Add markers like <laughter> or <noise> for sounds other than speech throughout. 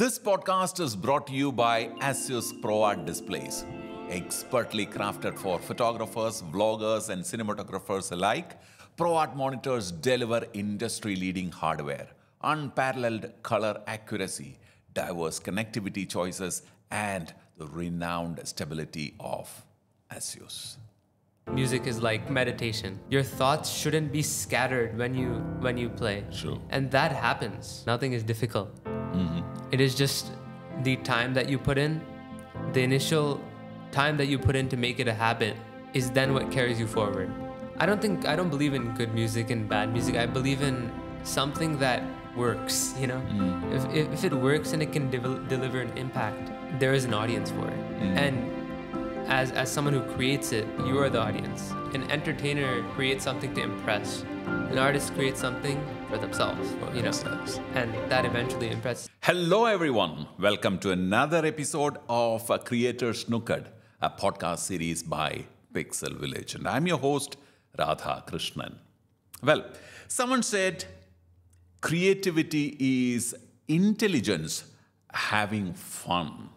This podcast is brought to you by Asus ProArt Displays, expertly crafted for photographers, vloggers, and cinematographers alike. ProArt monitors deliver industry-leading hardware, unparalleled color accuracy, diverse connectivity choices, and the renowned stability of Asus. Music is like meditation. Your thoughts shouldn't be scattered when you when you play. Sure. And that happens. Nothing is difficult. Mm-hmm. It is just the time that you put in, the initial time that you put in to make it a habit is then what carries you forward. I don't think I don't believe in good music and bad music. I believe in something that works, you know? Mm. If, if, if, it works and it can de- deliver an impact, there is an audience for it. Mm. And as, as someone who creates it, you are the audience. An entertainer creates something to impress. An artist creates something for themselves, for you themselves. know, and that eventually impresses. Hello, everyone. Welcome to another episode of Creator Snookered, a podcast series by Pixel Village. And I'm your host, Radha Krishnan. Well, someone said creativity is intelligence having fun,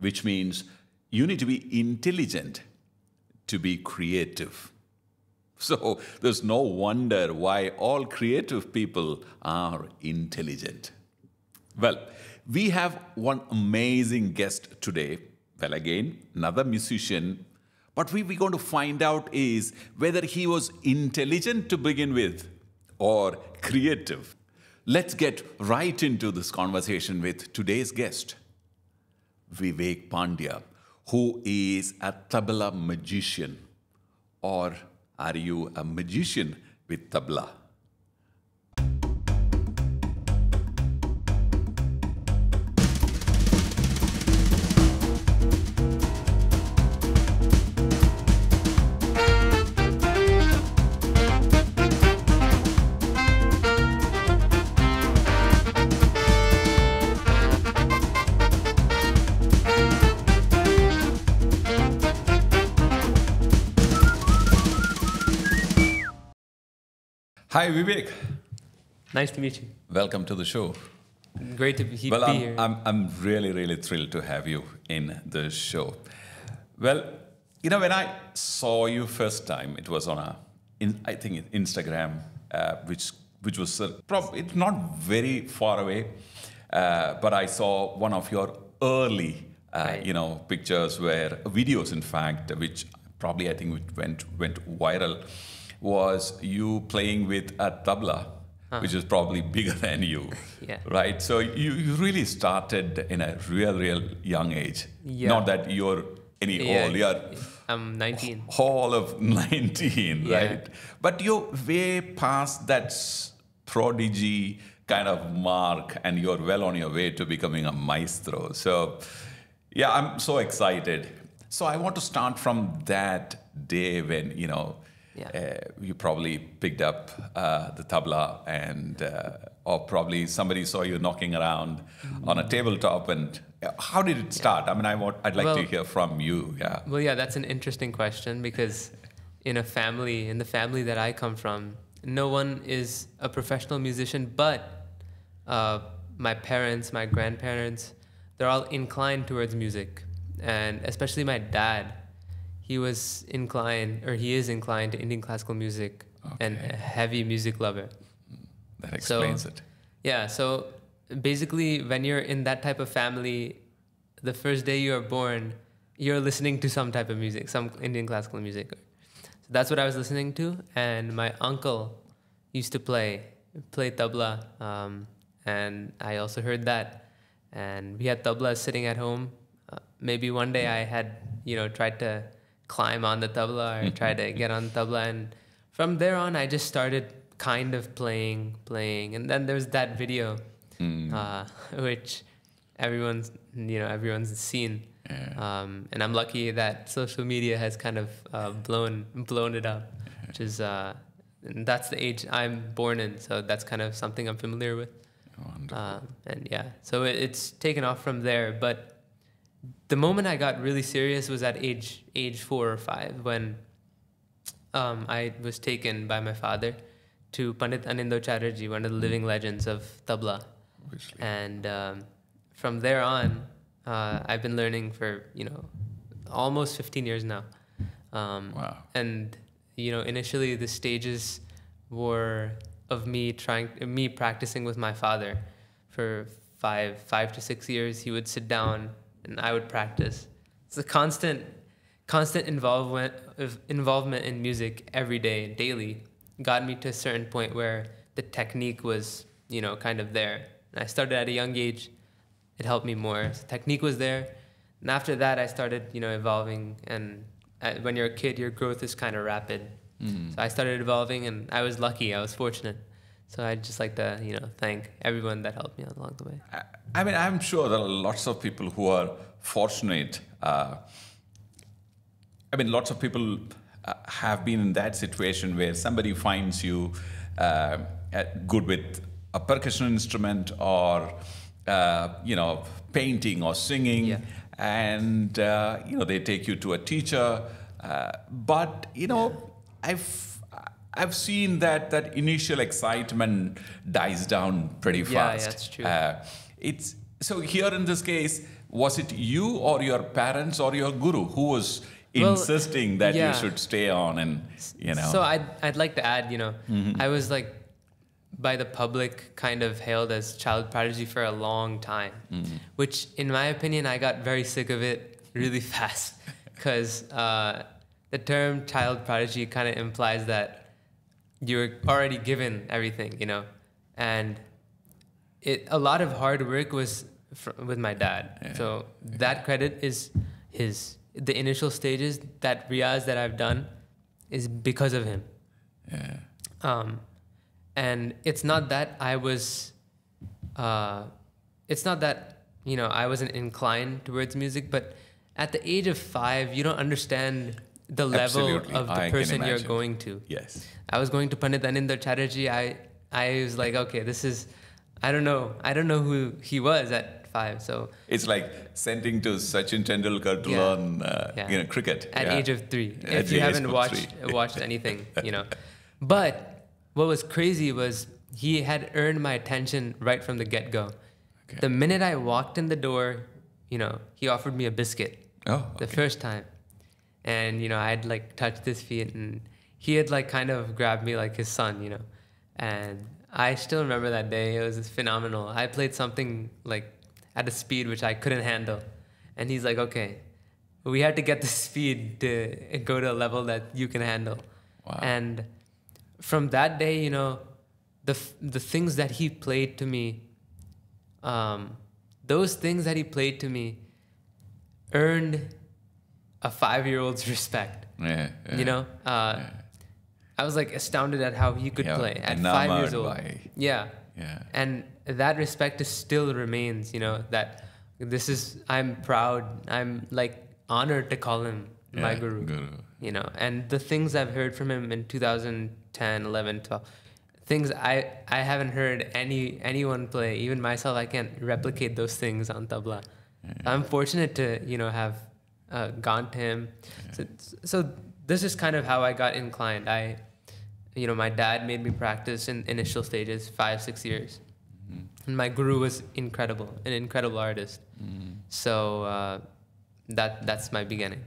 which means you need to be intelligent to be creative. <laughs> So there's no wonder why all creative people are intelligent. Well, we have one amazing guest today. Well, again, another musician. But what we're going to find out is whether he was intelligent to begin with or creative. Let's get right into this conversation with today's guest, Vivek Pandya who is a tabla magician? Or are you a magician with tabla? Hi, Vivek. Nice to meet you. Welcome to the show. Great to be, well, I'm, here. I'm, I'm really, really thrilled to have you in the show. Well, you know, when I saw you first time, it was on a, in, I think, Instagram, uh, which which was uh, it's not very far away, uh, but I saw one of your early, uh, right. you know, pictures where videos, in fact, which probably I think went went viral was you playing with a tabla, huh. which is probably bigger <laughs> than you, <laughs> yeah. right? So you, you really started in a real, real young age. Yeah. Not that you're any yeah. old, you're. I'm 19. <laughs> All of 19, yeah. right? But you're way past that prodigy kind of mark and you're well on your way to becoming a maestro. So, yeah, I'm so excited. So, I want to start from that day when, you know, yeah. Uh, you probably picked up uh, the tabla, and uh, or probably somebody saw you knocking around mm. on a tabletop. And uh, how did it start? Yeah. I mean, I want I'd like well, to hear from you. Yeah. Well, yeah, that's an interesting question because <laughs> in a family, in the family that I come from, no one is a professional musician, but uh, my parents, my grandparents, they're all inclined towards music, and especially my dad he was inclined, or he is inclined to Indian classical music okay. and a heavy music lover. That explains so, it. Yeah. So basically, when you're in that type of family, the first day you are born, you're listening to some type of music, some Indian classical music. So that's what I was listening to, and my uncle used to play play tabla, um, and I also heard that. And we had tabla sitting at home. Uh, maybe one day I had you know tried to climb on the tabla or mm-hmm. try to get on the tabla. And from there on, I just started kind of playing, playing. And then there's that video, mm. uh, <laughs> which everyone's, you know, everyone's seen. Yeah. Um, and I'm lucky that social media has kind of uh, blown blown it up, which is uh, that's the age I'm born in, so that's kind of something I'm familiar with. Um, and yeah, so it, it's taken off from there. But the moment I got really serious was at age age four or five when um, I was taken by my father to Pandit Anindo Chatterjee, one of the hmm. living legends of tabla. Obviously. And um, from there on, uh, I've been learning for you know almost 15 years now. Um, wow. And you know, initially the stages were of me trying, me practicing with my father for five, five to six years. He would sit down and I would practice. It's a constant, constant involvement involvement in music every day, daily, got me to a certain point where the technique was, you know, kind of there. And I started at a young age. It helped me more. So technique was there, and after that, I started, you know, evolving. And at, uh, when you're a kid, your growth is kind of rapid. Mm. So I started evolving, and I was lucky. I was fortunate. So I'd just like to, you know, thank everyone that helped me along the way. I mean, I'm sure there are lots of people who are fortunate. Uh, I mean, lots of people uh, have been in that situation where somebody finds you uh, good with a percussion instrument or, uh, you know, painting or singing, yeah. and uh, you know they take you to a teacher. Uh, but you know, yeah. I've I've seen that that initial excitement dies down pretty fast. Yeah, that's true. Uh, it's so here in this case, was it you or your parents or your guru who was well, insisting that yeah. you should stay on and you know? So I'd I'd like to add, you know, mm-hmm. I was like by the public kind of hailed as child prodigy for a long time, mm-hmm. which in my opinion I got very sick of it really <laughs> fast because uh, the term child prodigy kind of implies that you're already given everything, you know, and it a lot of hard work was fr- with my dad. Yeah. So that credit is his. The initial stages that Riaz that I've done is because of him. Yeah. Um, and it's not that I was, uh, it's not that you know I wasn't inclined towards music, but at the age of five, you don't understand the level Absolutely. of the I person you're going to. Yes. I was going to Pandit Aninder Chatterjee. I I was like, okay, this is I don't know. I don't know who he was at five. So it's like sending to Sachin Tendulkar to yeah. learn uh, yeah. you know cricket at yeah. age of three. At if you haven't watched uh, watched anything, <laughs> you know. But what was crazy was he had earned my attention right from the get go. Okay. The minute I walked in the door, you know, he offered me a biscuit. Oh, okay. the first time and you know I'd like touch his feet, and he had like kind of grabbed me like his son, you know, and I still remember that day. It was phenomenal. I played something like at a speed which I couldn't handle, and he's like, okay, we had to get the <laughs> speed to go to a level that you can handle, wow. and from that day, you know, the the things that he played to me. Um, those things that he played to me earned a five year old's <laughs> respect. Yeah, yeah, you know, uh, yeah. I was like astounded at how he could play at five years old. yeah. Yeah. And that respect is still remains. You know that this is I'm proud. I'm like honored to call him my guru, guru. You know, and the things I've heard from him in 2010, 11, 12 things I, I haven't heard any anyone play, even myself, I can't replicate those things on tabla. Yeah. I'm fortunate to you know have uh, gone to him. Yeah. So, so this is kind of how I got inclined. I, you know, my dad made me practice in initial stages five, six years. Mm. And my guru was incredible, an incredible artist. Mm. So uh, that that's my beginning.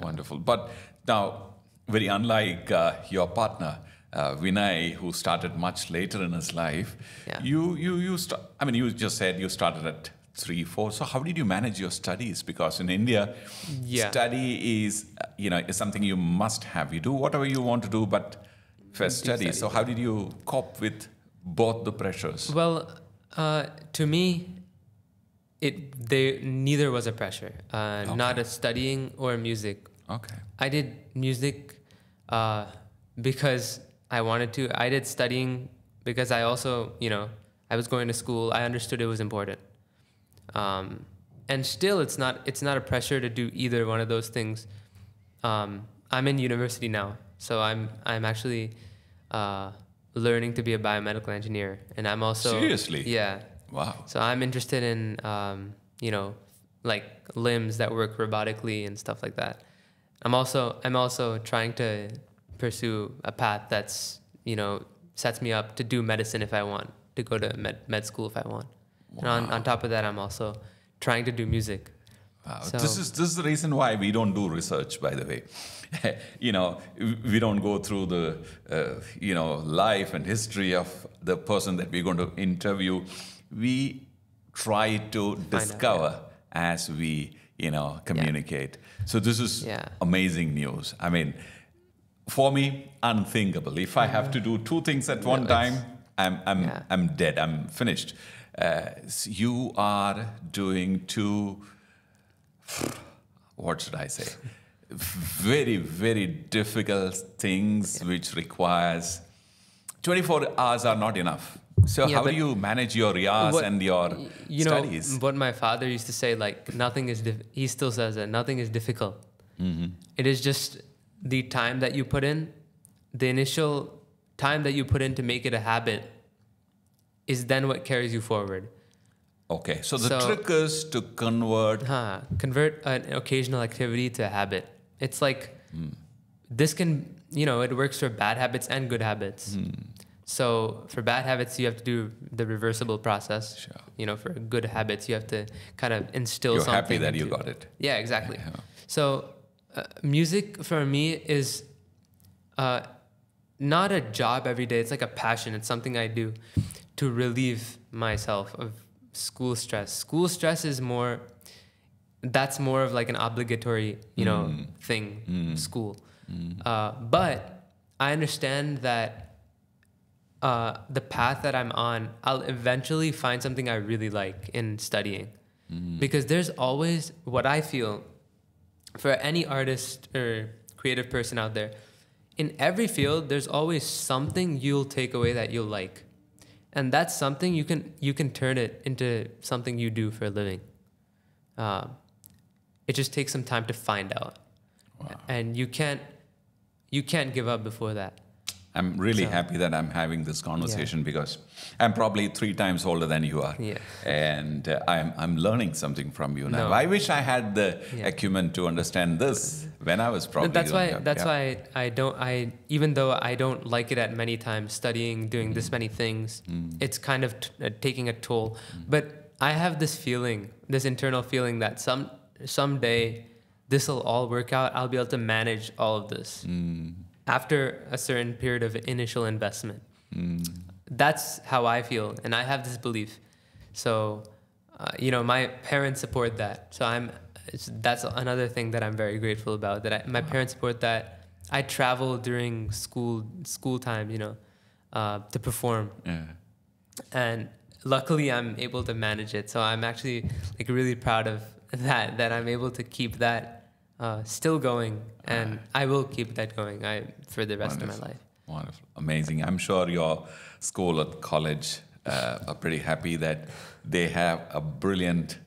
Wonderful. But now, very unlike uh, your partner, uh, Vinay, who started much later in his life, yeah. you you you st- I mean, you just said you started at three, four. So how did you manage your studies? Because in India, yeah. study is you know is something you must have. You do whatever you want to do, but first study. So how did you cope with both the pressures? Well, uh, to me, it they neither was a pressure. Uh, okay. Not a studying or music. Okay. I did music uh, because I wanted to. I did studying because I also you know I was going to school. I understood it was important. Um, and still, it's not it's not a pressure to do either one of those things. Um, I'm in university now, so I'm I'm actually uh, learning to be a biomedical engineer, and I'm also seriously yeah wow. So I'm interested in um, you know like limbs that work robotically and stuff like that. I'm also I'm also trying to pursue a path that's you know sets me up to do medicine if I want to go to med, med school if I want. Wow. And on, on top of that, I'm also trying to do music. Wow. So, this is this is the reason why we don't do research, by the way. <laughs> you know, we don't go through the uh, you know life and history of the person that we're going to interview. We try to discover out, yeah. as we you know communicate. Yeah. So this is yeah. amazing news. I mean, for me, unthinkable. If I have mm-hmm. to do two things at one time, I'm I'm I'm dead. I'm finished uh, you are doing two, what should I say? very, very difficult things yeah. which requires 24 hours are not enough. So yeah, how do you manage your riyas and your you know, studies? What my father used to say, like nothing is, he still says that nothing is difficult. Mm -hmm. it is just the time that you put in, the initial time that you put in to make it a habit is then what carries you forward. Okay, so the so, trick is to convert. Huh, convert an occasional activity to a habit. It's like mm. this can, you know, it works for bad habits and good habits. Mm. So for bad habits, you have to do the reversible process. Sure. You know, for good habits, you have to kind of instill You're something. happy that into, you got it. Yeah, exactly. Yeah. So uh, music for me is uh, not a job every day. It's like a passion. It's something I do to relieve myself of school stress. School stress is more that's more of like an obligatory, you know, mm. thing, mm. school. Mm. Uh, but I understand that uh, the path that I'm on, I'll eventually find something I really like in studying. Mm. Because there's always what I feel for any artist or creative person out there, in every field, there's always something you'll take away that you'll like and that's something you can you can turn it into something you do for a living. Um, it just takes some time to find out, wow. and you can't you can't give up before that. I'm really happy that I'm having this conversation yeah. because I'm probably three times older than you are. Yeah. And uh, I'm, I'm learning something from you now. No. I wish I had the yeah. acumen to understand this when I was probably That's why that's yeah. why I don't I even though I don't like it at many times studying doing mm. this many things mm. it's kind of uh, taking a toll mm. but I have this feeling this internal feeling that some someday this will all work out I'll be able to manage all of this. Mm after a certain period of initial investment. Mm. That's how I feel, and I have this belief. So, uh, you know, my parents support that. So I'm. that's another thing that I'm very grateful about. That I, my wow. parents support that. I travel during school school time, you know, uh, to perform. Yeah. And luckily, I'm able to manage it. So I'm actually like really proud of <laughs> that. That I'm able to keep that uh, still going, and right. I will keep that going I, for the rest Wonderful. of my life. Wonderful, amazing. I'm sure your school or college uh, are pretty happy that they have a brilliant,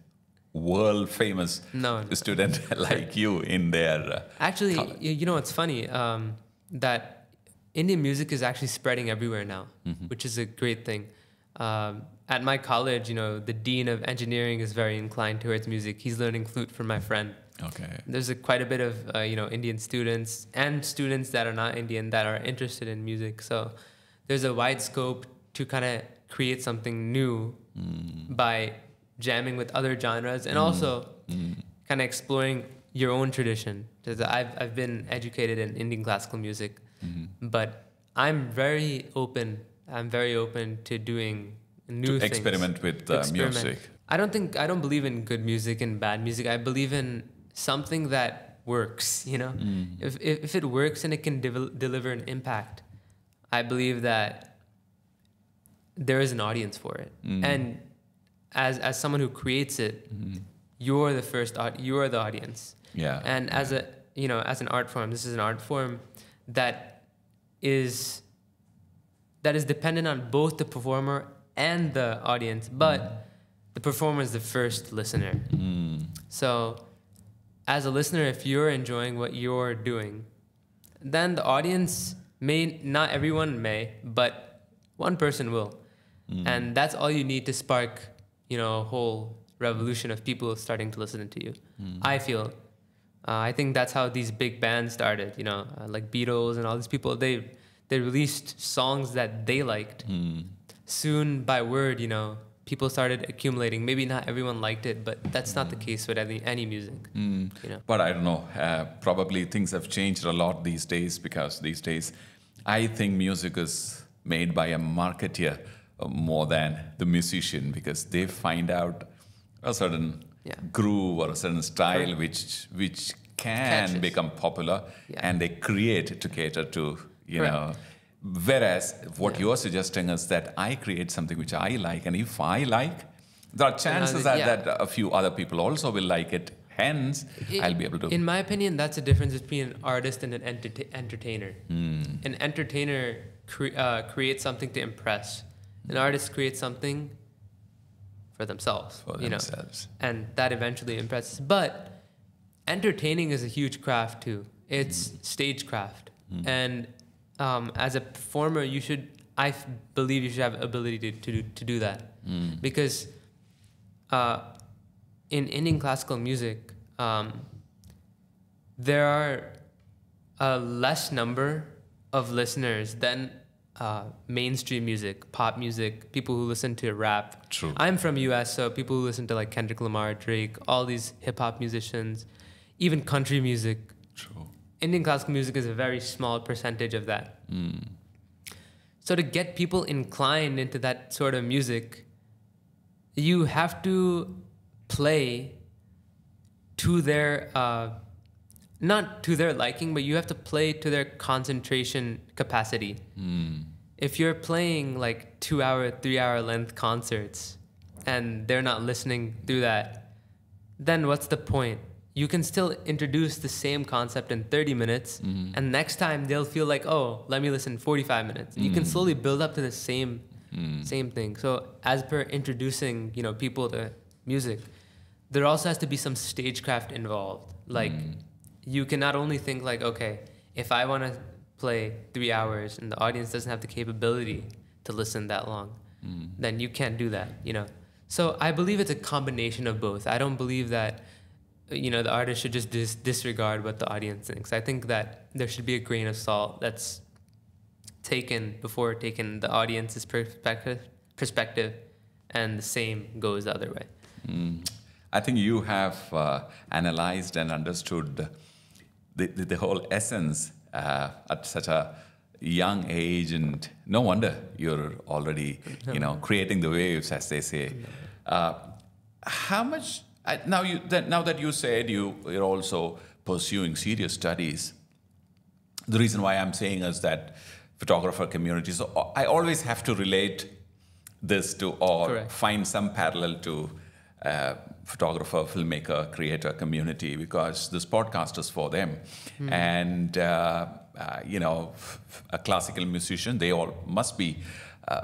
world famous no, no. student <laughs> like you in their. Uh, actually, you know what's funny um, that Indian music is actually spreading everywhere now, mm -hmm. which is a great thing. Um, at my college, you know, the dean of engineering is very inclined towards music. He's learning flute from my friend. Okay. There's a, quite a bit of uh, you know Indian students and students that are not Indian that are interested in music. So there's a wide scope to kind of create something new mm. by jamming with other genres and mm. also mm. kind of exploring your own tradition. I've I've been educated in Indian classical music, mm-hmm. but I'm very open. I'm very open to doing new to experiment with uh, experiment. music. I don't think I don't believe in good music and bad music. I believe in something that works, <laughs> you know? Mm. If, if, if, it works and it can de deliver an impact, I believe that there is an audience for it. Mm. And as, as someone who creates it, mm. you're the first, you're the audience. Yeah. And yeah. as a, you know, as an art form, this is an art form that is, that is dependent on both the performer and the audience, but mm. the performer is the first listener. Mm. So as a listener, if you're enjoying what you're doing, then the audience may not everyone may, but one person will, mm. and that's all you need to spark, you know, a whole revolution of people starting to listen to you. Mm. I feel. Uh, I think that's how these big bands started. You know, uh, like Beatles and all these people. They they released songs that they liked. Mm. Soon, by word, you know, people started accumulating. Maybe not everyone liked it, but that's not the mm. case with any, any music. Mm. You know? But I don't know. Uh, probably things have changed a lot these days because these days, I think music is made by a marketeer uh, more than the musician because they find out a certain yeah. groove or a certain style which which can Catches. become popular yeah. and they create to cater to you know Whereas what yeah. you're suggesting is that I create something which I like, and if I like, there are chances yeah. that, that a few other people also will like it. Hence, it, I'll be able to. In my opinion, that's the difference between an artist and an enter entertainer. Mm. An entertainer cre uh, creates something to impress. An hmm. artist creates something for themselves. For you themselves. Know, and that eventually impresses. But entertaining is a huge craft too. It's mm. stagecraft. Mm. And um, as a performer, you should I believe you should have ability to to do, to do that mm. because uh, in Indian classical music um, there are a less number of listeners than uh, mainstream music, pop music, people who listen to rap. True. I'm from US, so people who listen to like Kendrick Lamar, Drake, all these hip hop musicians, even country music. Indian classical music is a very small percentage of that. Mm. So to get people inclined into that sort of music, you have to play to their uh, not to their liking, but you have to play to their concentration capacity. Mm. If you're playing like two hour, three hour length concerts and they're not listening through that, then what's the point? you can still introduce the same concept in 30 minutes mm-hmm. and next time they'll feel like oh let me listen 45 minutes mm-hmm. you can mm. slowly build up to the same mm-hmm. same thing so as per introducing you know people to music there also has to be some stagecraft involved like mm. you can not only think like okay if i want to play three hours and the audience doesn't have the capability to listen that long mm. then you can't do that you know so i believe it's a combination of both i don't believe that you know the artist should just dis- disregard what the audience thinks. I think that there should be a grain of salt that's taken before taking the audience's perspective perspective, and the same goes the other way. Mm. I think you have uh, analyzed and understood the, the, the whole essence uh, at such a young age, and no wonder you're already you <laughs> know creating the waves, as they say. Uh, how much I, now, you, that, now that you said you, are also pursuing serious studies, the reason why I'm saying is that photographer community, so I always have to relate this to or Correct. find some parallel to uh, photographer, filmmaker, creator community because this podcast is for them. Mm. And, uh, uh, you know, a classical musician, they all must be uh,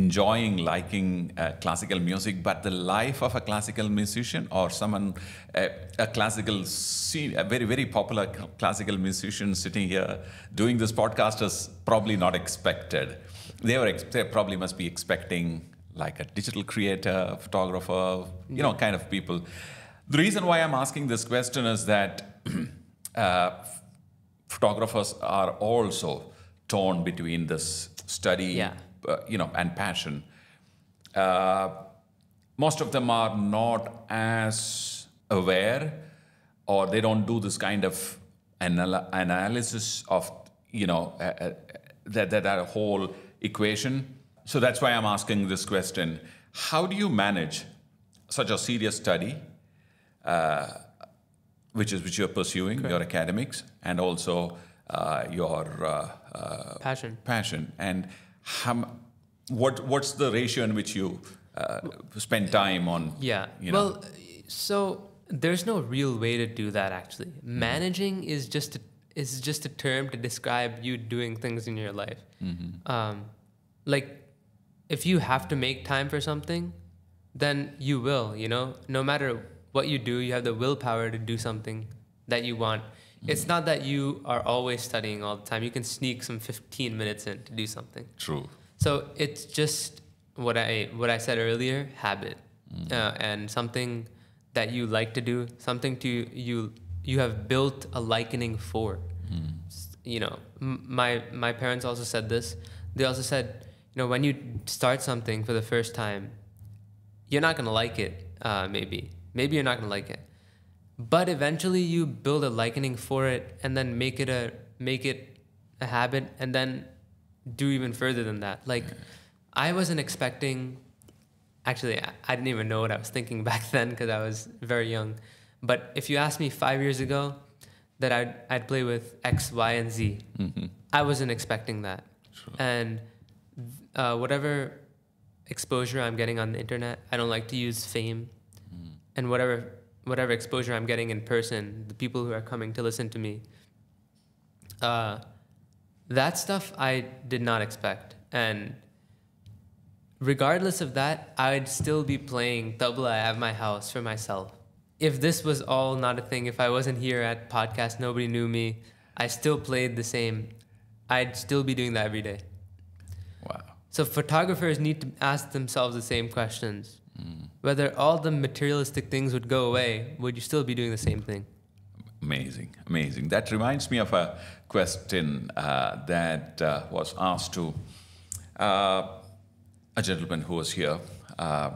enjoying liking uh, classical music but the life of a classical musician or someone uh, a classical a very very popular classical musician sitting here doing this podcast is probably not expected they were ex they probably must be expecting like a digital creator photographer you know kind of people the reason why i'm asking this question is that <clears throat> uh, photographers are also torn between this study yeah uh, you know, and passion. Uh, most of them are not as aware or they don't do this kind of anal analysis of, you know, uh, uh, that, that, that whole equation. So that's why I'm asking this question. How do you manage such a serious study, uh, which is which you're pursuing, Correct. your academics, and also uh, your uh, uh passion, passion, and how, what what's the ratio in which you uh, spend time on? Yeah. You know? Well, so there's no real way to do that. Actually, mm-hmm. managing mm-hmm. is just a, is just a term to describe you doing things in your life. Mm-hmm. Um, like, if you have to make time for something, then you will. You know, no matter what you do, you have the willpower to do something that you want it's not that you are always studying all the time. You can sneak some 15 minutes in to do something. True. So it's just what I what I said earlier, habit, mm. uh, and something that you like to do, something to you you have built a likening for. Mm. You know, my my parents also said this. They also said, you know, when you start something for the first time, you're not gonna like it. Uh, maybe maybe you're not gonna like it, but eventually you build a likening for it and then make it a make it a habit and then do even further than that like i wasn't expecting actually I, I didn't even know what i was thinking <laughs> back then because i was very young but if you asked me five years ago that i'd, I'd play with x y and z mm-hmm. I wasn't expecting that sure. and uh, whatever exposure i'm getting on the internet i don't like to use fame mm. and whatever whatever exposure I'm getting in person, the people who are coming to listen to me, uh, that stuff I did not expect. And regardless of that, I'd still be playing tabla at my house for myself. If this was all not a thing, if I wasn't here at podcast, nobody knew me, I still played the same. I'd still be doing that every day. Wow. So photographers need to ask themselves the same questions. Mm. Whether all the materialistic things would go away, would you still be doing the same thing? Amazing, amazing. That reminds me of a question uh, that uh, was asked to uh, a gentleman who was here. You uh,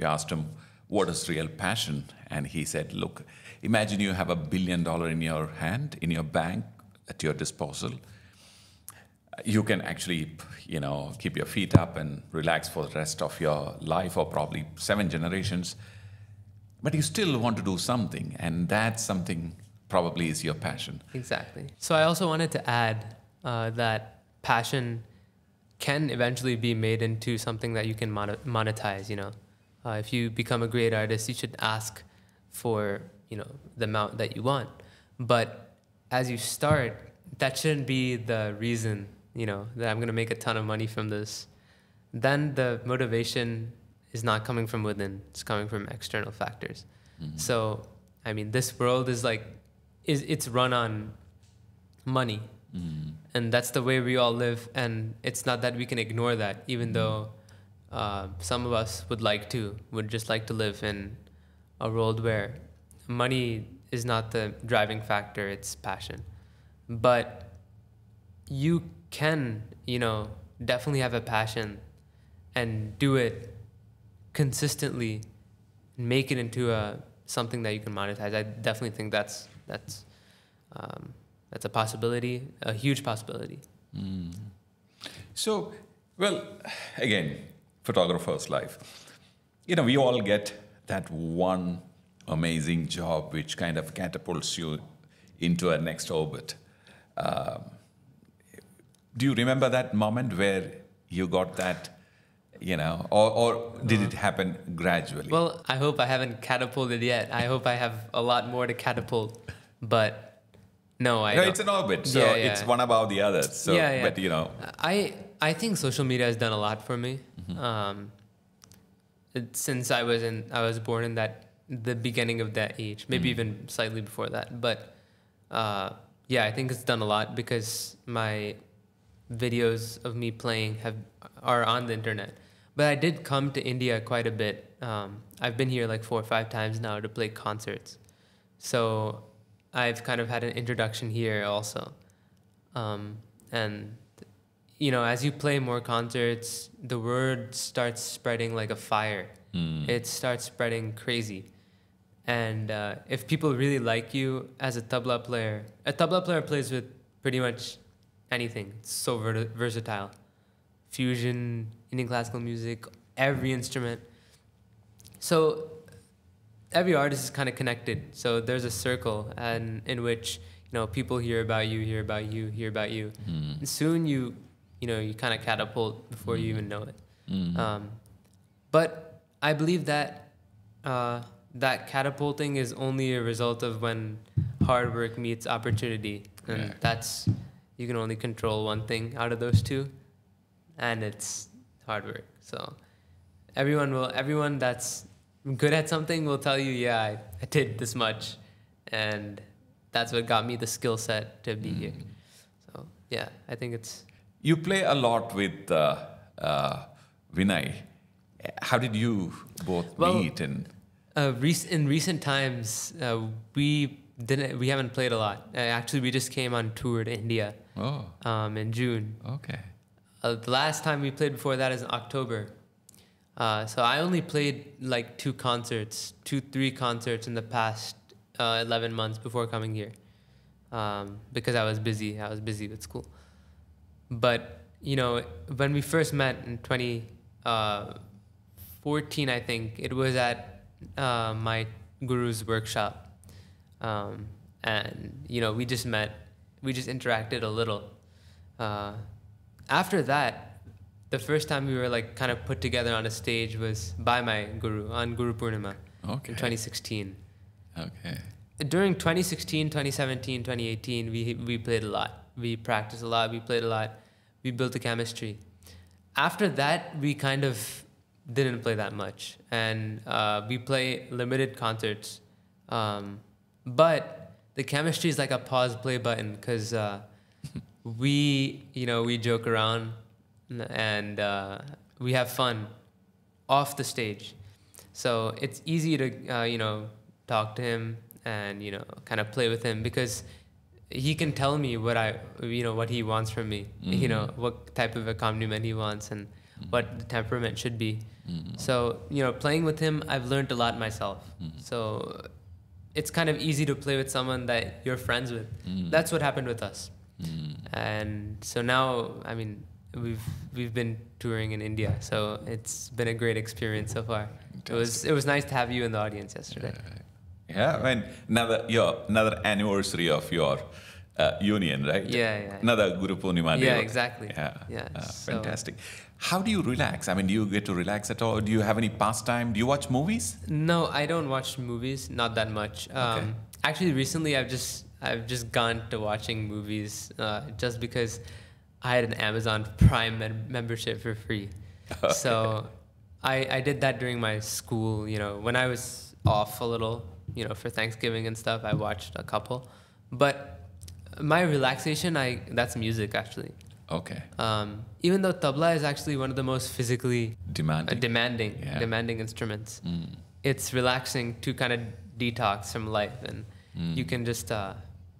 asked him, What is real passion? And he said, Look, imagine you have a billion dollar in your hand, in your bank, at your disposal you can actually, you know, keep your feet up and relax for the rest of your life or probably seven generations. But you still want to do something, and that something probably is your passion. Exactly. So I also wanted to add uh, that passion can eventually be made into something that you can monetize. You know, uh, if you become a great artist, you should ask for you know the amount that you want. But as you start, that shouldn't be the reason you know, that I'm going to make a ton of money from this, then the motivation is not coming from within, it's coming from external factors. Mm-hmm. So, I mean, this world is like, is it's run on money. Mm-hmm. And that's the way we all live. And it's not that we can ignore that, even mm-hmm. though uh, some of us would like to, would just like to live in a world where money is not the driving factor, it's passion. But you can, you know, definitely have a passion and do it consistently, make it into a uh, something that you can monetize. I definitely think that's that's um, that's a possibility, a huge possibility. Mm. So, well, again, photographer's life. You know, we all get that one amazing job which kind of catapults you into a next orbit. Um, do you remember that moment where you got that? you know or, or did it uh-huh. happen gradually well i hope i haven't catapulted yet i hope i have a lot more to catapult but no i no, don't. it's an orbit so yeah, yeah. it's one above the other so yeah, yeah. but you know i i think social media has done a lot for me mm-hmm. um, it, since i was in i was born in that the beginning of that age maybe mm even slightly before that but uh, yeah i think it's done a lot because my videos of me playing have are on the internet. But I did come to India quite a bit. Um, I've been here like four or five times now to play concerts, so I've kind of had an introduction here also. Um, and you know, as you play more concerts, the word starts spreading like a fire. Mm. It starts spreading crazy. And uh, if people really like you as a tabla player, a tabla player plays with pretty much anything. It's so ver- versatile. Fusion, Indian classical music, every instrument. So every artist is kind of connected. So there's a circle and in which you know people hear about you, hear about you, hear about you. mm soon you you know you kind of catapult before mm you mm-hmm. even know it. mm Um, but I believe that uh, that catapulting is only a result of when hard work meets opportunity, and yeah. that's you can only control one thing out of those two, and it's hard work. So everyone will everyone that's good at something will tell you, yeah, I, I did this much, and that's what got me the skill set to be mm. here. Mm-hmm. So yeah, I think it's. You play a lot with uh, uh, Vinay. How did you both well, meet and? Uh, rec- in recent times, uh, we didn't we haven't played a lot. Uh, actually, we just came on tour to India. Oh. Um, in June. Okay. Uh, the last time we played before that is in October. Uh, so I only played like two concerts, two three concerts in the past uh, eleven months before coming here, um, because I was busy. I was busy with school. But you know, when we first met in 2014, uh, I think it was at uh, my guru's workshop um, and you know, we just met, we just interacted a little. Uh, after that, the first time we were like kind of put together on a stage was by my guru on Guru Purnima okay. in 2016. Okay. During 2016, 2017, 2018, we we played a lot. We practiced a lot. We played a lot. We built a chemistry. After that, we kind of didn't play that much, and uh, we play limited concerts. Um, but the chemistry is like a pause play button because uh, <laughs> we, you know, we joke around and uh, we have fun off the stage. So it's easy to, uh, you know, talk to him and, you know, kind of play with him because he can tell me what I, you know, what he wants from me, mm -hmm. you know, mm-hmm. what type of accompaniment he wants and mm -hmm. what the temperament should be. Mm -hmm. So, you know, playing with him, I've learned a lot myself. Mm-hmm. So it's kind of easy to play with someone that you're friends with. Mm. That's what happened with us. Mm. And so now, I mean, we've we've been touring in India, so it's been a great experience so far. It was it was nice to have you in the audience yesterday. Yeah, yeah I mean, another your another anniversary of your uh, union, right? Yeah, yeah. Another Guru Purnima Yeah, exactly. Yeah, yeah. Uh, so. Fantastic. How do you relax? I mean, do you get to relax at all? Do you have any pastime? Do you watch movies? No, I don't watch movies, not that much. Um, okay. Actually, recently I've just I've just gone to watching movies uh, just because I had an Amazon Prime med- membership for free. Okay. So I I did that during my school. You know, when I was off a little, you know, for Thanksgiving and stuff, I watched a couple. But my relaxation, I that's music actually. Okay. Um, even though tabla is actually one of the most physically demanding, uh, demanding, yeah. demanding instruments, mm. it's relaxing to kind of detox from life, and mm. you can just uh,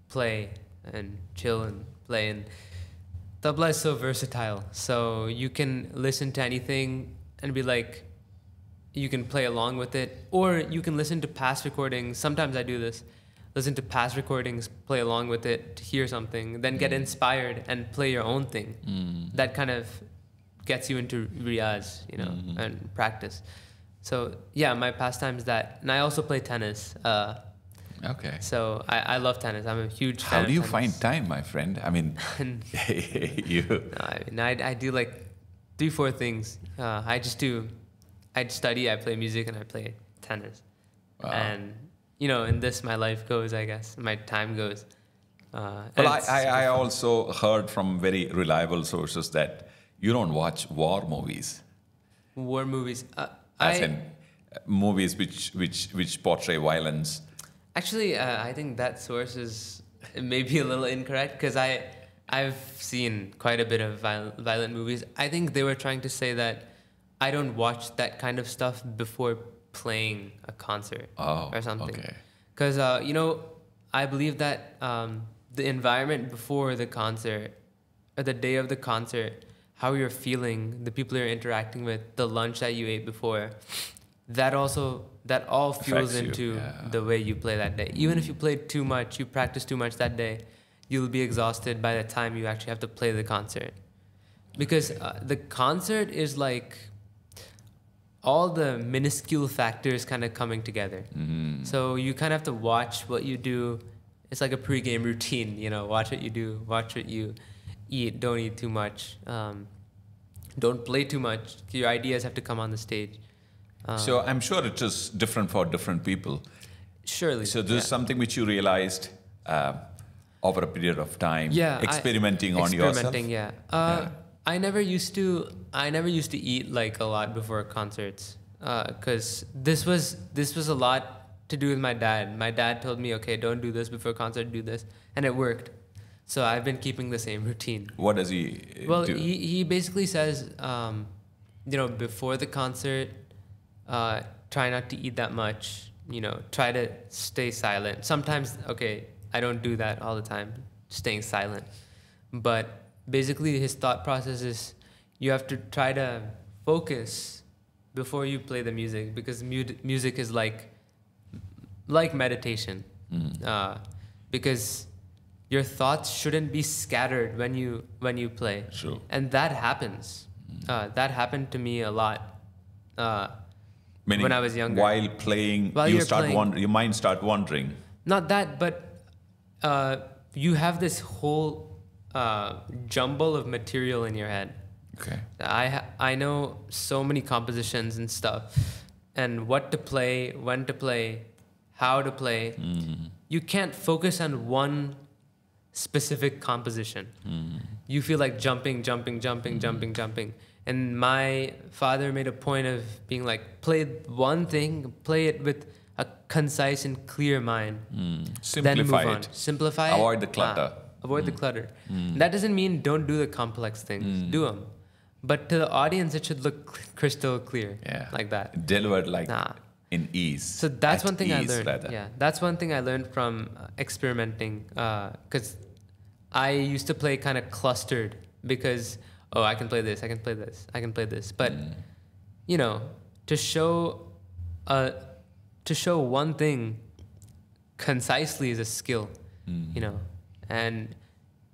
play and chill and play. And tabla is so versatile, so you can listen to anything and be like, you can play along with it, or you can listen to past recordings. Sometimes I do this listen to past recordings, play along with it, hear something, then get mm. inspired and play your own thing. Mm. That kind of gets you into riyaz, you know, mm-hmm. and practice. So yeah, my pastime is that, and I also play tennis. Uh, okay. So I, I love tennis. I'm a huge. How do you find time, my friend? I mean, <laughs> <laughs> you. No, I mean, I, I do like three, four things. Uh, I just do. I study. I play music, and I play tennis. Wow. And you know, in this my life goes, I guess, my time goes. Uh, well, I, I, I also heard from very reliable sources that you don't watch war movies. War movies, uh, as I, in uh, movies which which which portray violence. Actually, uh, I think that source is maybe a little incorrect because I I've seen quite a bit of viol violent movies. I think they were trying to say that I don't watch that kind of stuff before playing a concert oh, or something. Because, okay. uh, you know, I believe that um, the environment before the concert, or the day of the concert, how you're feeling, the people you're interacting with, the lunch that you ate before, that also that all fuels into yeah. the way you play that day. Even if you played too much, you practice too much that day, you'll be exhausted by the time you actually have to play the concert. Because uh, the concert is like all the minuscule factors kind of coming together. Mm-hmm. So you kind of have to watch what you do. It's like a pregame routine, you know, watch what you do, watch what you eat, don't eat too much, um, don't play too much. Your ideas have to come on the stage. Um, so I'm sure it is different for different people. Surely. So this yeah. is something which you realized uh, over a period of time. Yeah. Experimenting I, on experimenting, yourself. Experimenting, yeah. Uh, yeah I never used to I never used to eat like a lot before concerts because uh, this was this was a lot to do with my dad. My dad told me, okay, don't do this before concert, do this, and it worked. So I've been keeping the same <laughs> routine. What does he? Uh, well, do? he he basically says, um, you know, before the concert, uh, try not to eat that much. You know, try to stay silent. Sometimes, okay, I don't do that all the time, staying silent, but basically his thought process is you have to try to focus before you play the music because mu- music is like like meditation mm. uh, because your thoughts shouldn't be scattered when you when you play sure. and that happens mm. uh, that happened to me a lot uh, Meaning when i was younger while playing while you start playing, your mind start wandering not that but uh, you have this whole uh, jumble of material in your head. Okay. I I know so many compositions and stuff, and what to play, when to play, how to play. Mm. You can't focus on one specific composition. Mm. You feel like jumping, jumping, jumping, mm. jumping, jumping. And my father made a point of being like, play one thing, play it with a concise and clear mind. Simplify mm. then move it. on. Simplify. Avoid it. the clutter. Ah avoid mm. the hmm. clutter. Mm. That doesn't mean don't do the complex things. Hmm. Do them, but to the audience, it should look crystal clear. Yeah, like that. Delivered like nah. in ease. So that's one thing I learned. Rather. Yeah, that's one thing I learned from uh, experimenting, because uh, I used to play kind of clustered because oh, I can play this, I can play this, I can play this, but hmm. you know, to show uh, to show one thing concisely is a skill, mm. you know and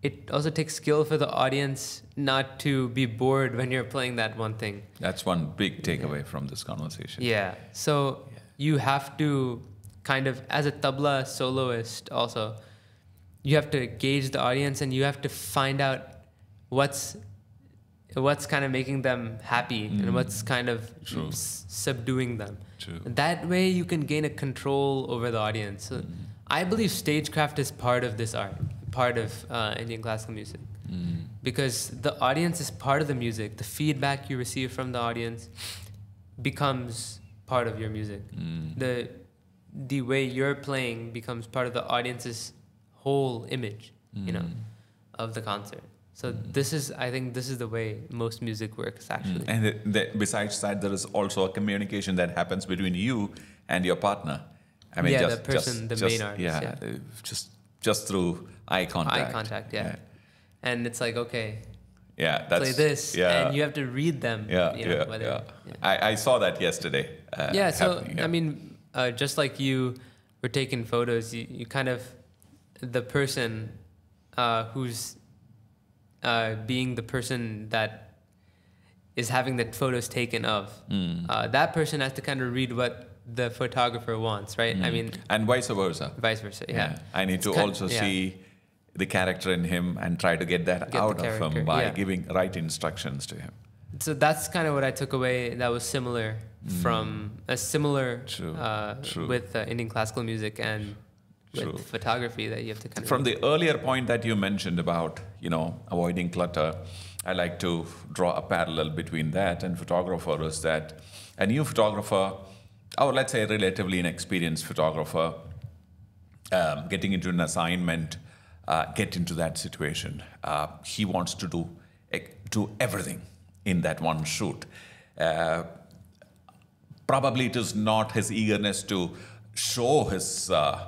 it also takes skill for the audience not to be bored when you're playing that one thing. That's one big takeaway yeah. from this conversation. Yeah. So yeah. you have to kind of, as a tabla soloist, also, you have to gauge the audience and you have to find out what's what's kind of making them happy mm. and what's kind of subduing them. True. That way you can gain a control over the audience. mm. I believe stagecraft is part of this art part of uh, Indian classical music. Mm. Because the audience is part of the music. The feedback you receive from the audience becomes part of your music. Mm. The the way you're playing becomes part of the audience's whole image, mm. you know, mm. of the concert. So mm. this is, I think, this is the way most music works mm. actually. And besides that, there is also a communication that happens between you and your partner. I mean, yeah, just, the person, just, the just, main artist. Yeah, yeah, uh, just just through eye contact. Eye contact, yeah. yeah. And it's like, okay, yeah, that's, play this, yeah. and you have to read them. Yeah, you know, yeah, whether, yeah. yeah. I, I saw that yesterday. Uh, yeah, so yeah. I mean, uh, just like you were taking photos, you, you kind of the person uh, who's uh, being the person that is having the photos taken of mm. Uh, that person has to kind of read what the photographer wants, right? Mm. I mean, and vice versa. Vice versa, yeah. I need it's to also of, see the character in him and try to get that get out of him by yeah. giving right instructions to him. So that's kind of what I took away that was similar mm. from a similar True. Uh, True. with uh, Indian classical music and True. with photography that you have to kind of From the earlier point that you mentioned about, you know, avoiding clutter, I like to draw a parallel between that and photographer is that a new photographer or let's say a relatively inexperienced photographer um, getting into an assignment uh, get into that situation. Uh, he wants to do do everything in that one shoot. Uh, probably it is not his eagerness to show his uh,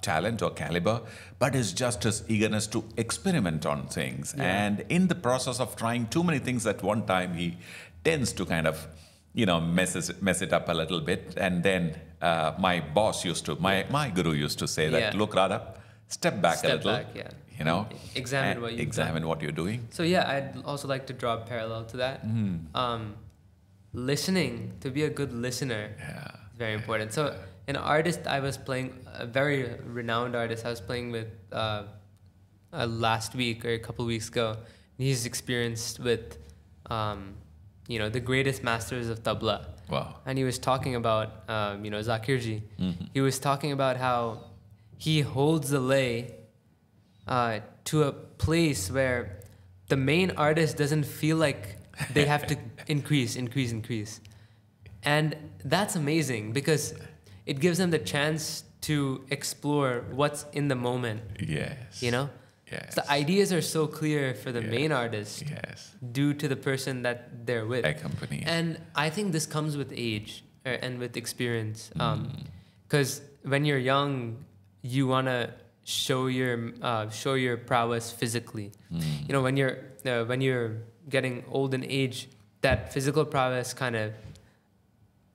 talent or caliber, but it's just his eagerness to experiment on things. Yeah. And in the process of trying too many things at one time, he tends to kind of, you know, messes, mess it up a little bit. And then uh, my boss used to, my, my guru used to say that, yeah. look, Radha, step back step a little. Back, yeah. You know, examine what you examine done. what you're doing. So yeah, I'd also like to draw a parallel to that. Mm. Um, listening to be a good listener yeah. is very important. So an artist I was playing, a very renowned artist I was playing with uh, uh, last week or a couple weeks ago. he's experienced with, um, you know, the greatest masters of tabla. Wow. And he was talking about, um, you know, Zakirji. Mm-hmm. He was talking about how he holds the lay uh, to a place where the main artist doesn't feel like they have to <laughs> increase, increase, increase. And that's amazing because it gives them the chance to explore what's in the moment. Yes. You know? Yes. the ideas are so clear for the yes. main artist yes. due to the person that they're with. Accompany. And I think this comes with age uh, and with experience. Because um, mm. when you're young, you want to show your uh, show your prowess physically. Mm. You know, when you're uh, when you're getting old in age, that physical prowess kind of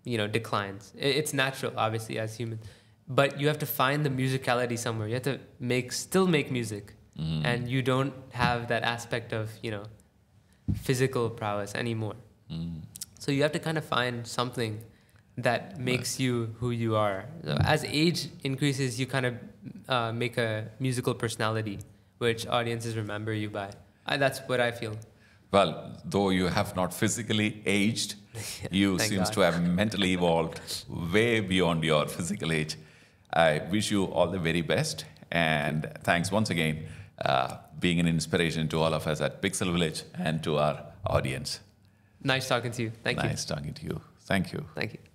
you know declines. It's natural, obviously, as humans, but you have to find the musicality somewhere. You have to make still make music, mm. and you don't have that aspect of you know physical prowess anymore. Mm. So you have to kind of find something that makes you who you are. So as age increases, you kind of uh, make a musical personality, which audiences remember you by. I, that's what I feel. Well, though you have not physically aged, <laughs> yeah, you seems God. to have mentally evolved way beyond your physical age. I wish you all the very best, and thanks once again uh, being an inspiration to all of us at Pixel Village and to our audience. Nice talking to you. Thank nice you. Nice talking to you. Thank you. Thank you.